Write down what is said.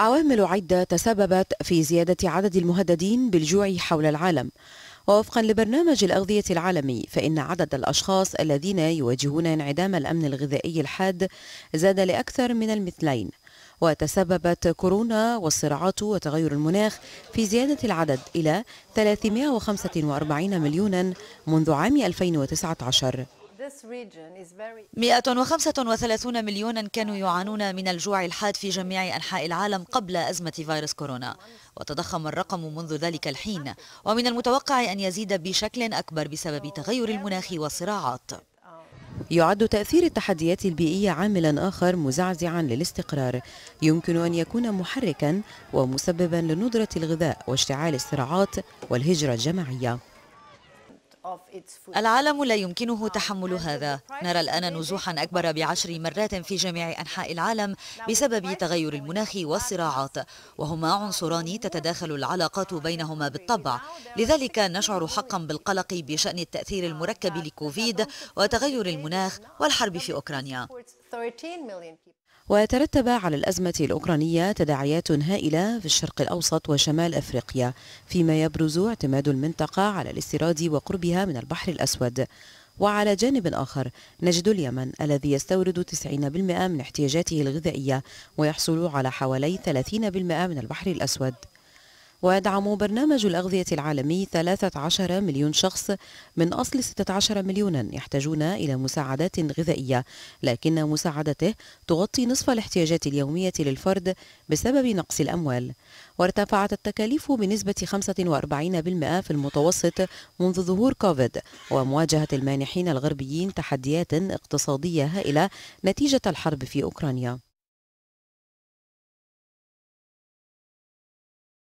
عوامل عدة تسببت في زيادة عدد المهددين بالجوع حول العالم ووفقا لبرنامج الأغذية العالمي فإن عدد الأشخاص الذين يواجهون انعدام الأمن الغذائي الحاد زاد لأكثر من المثلين وتسببت كورونا والصراعات وتغير المناخ في زيادة العدد إلى 345 مليونا منذ عام 2019 135 مليونا كانوا يعانون من الجوع الحاد في جميع أنحاء العالم قبل أزمة فيروس كورونا وتضخم الرقم منذ ذلك الحين ومن المتوقع أن يزيد بشكل أكبر بسبب تغير المناخ والصراعات يعد تأثير التحديات البيئية عاملا آخر مزعزعا للاستقرار يمكن أن يكون محركا ومسببا لندرة الغذاء واشتعال الصراعات والهجرة الجماعية العالم لا يمكنه uh, تحمل هذا نرى الآن نزوحا أكبر بعشر مرات في جميع أنحاء العالم بسبب تغير المناخ والصراعات وهما عنصران تتداخل العلاقات بينهما بالطبع لذلك نشعر حقا بالقلق بشأن التأثير المركب لكوفيد وتغير المناخ والحرب في أوكرانيا وترتب على الأزمة الأوكرانية تداعيات هائلة في الشرق الأوسط وشمال أفريقيا فيما يبرز اعتماد المنطقة على الاستيراد وقربها من البحر الأسود وعلى جانب آخر نجد اليمن الذي يستورد 90% من احتياجاته الغذائية ويحصل على حوالي 30% من البحر الأسود ويدعم برنامج الأغذية العالمي 13 مليون شخص من أصل 16 مليونا يحتاجون إلى مساعدات غذائية لكن مساعدته تغطي نصف الاحتياجات اليومية للفرد بسبب نقص الأموال وارتفعت التكاليف بنسبة 45% في المتوسط منذ ظهور كوفيد ومواجهة المانحين الغربيين تحديات اقتصادية هائلة نتيجة الحرب في أوكرانيا